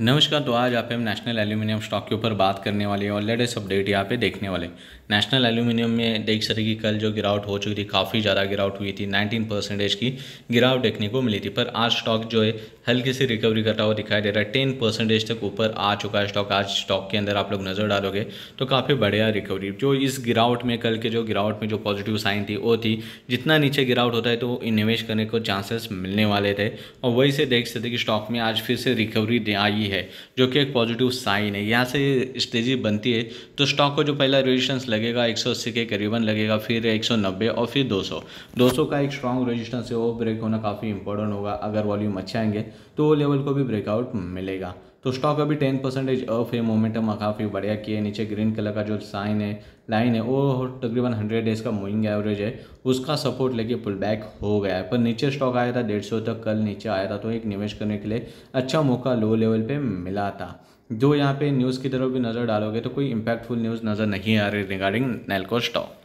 नमस्कार तो आज आप हम नेशनल एल्यूमिनियम स्टॉक के ऊपर बात करने वाले हैं और लेटेस्ट अपडेट यहाँ पे देखने वाले नेशनल एल्यूमिनियम में देख सकते कि कल जो गिरावट हो चुकी थी काफ़ी ज़्यादा गिरावट हुई थी 19 परसेंटेज की गिरावट देखने को मिली थी पर आज स्टॉक जो है हल्की सी रिकवरी करता हुआ दिखाई दे रहा है टेन परसेंटेज तक ऊपर आ चुका है स्टॉक आज स्टॉक के अंदर आप लोग नज़र डालोगे तो काफ़ी बढ़िया रिकवरी जो इस गिरावट में कल के जो गिरावट में जो पॉजिटिव साइन थी वो थी जितना नीचे गिरावट होता है तो इन्वेस्ट करने को चांसेस मिलने वाले थे और वही से देख सकते कि स्टॉक में आज फिर से रिकवरी आई भी है जो कि एक पॉजिटिव साइन है यहाँ से स्टेजी बनती है तो स्टॉक को जो पहला रेजिस्टेंस लगेगा एक के करीबन लगेगा फिर एक और फिर 200 200 का एक स्ट्रॉन्ग रेजिस्टेंस है वो ब्रेक होना काफ़ी इंपॉर्टेंट होगा अगर वॉल्यूम अच्छे आएंगे तो वो लेवल को भी ब्रेकआउट मिलेगा तो स्टॉक अभी टेन परसेंटेज ऑफ है मोमेंटम काफ़ी बढ़िया किए है नीचे ग्रीन कलर का जो साइन है लाइन है वो तकरीबन हंड्रेड डेज का मूविंग एवरेज है उसका सपोर्ट लेके पुल बैक हो गया है पर नीचे स्टॉक आया था डेढ़ सौ तक कल नीचे आया था तो एक निवेश करने के लिए अच्छा मौका लो लेवल पर मिला था जो यहाँ पे न्यूज़ की तरफ भी नज़र डालोगे तो कोई इम्पैक्टफुल न्यूज़ नज़र नहीं आ रही रिगार्डिंग नेल्को स्टॉक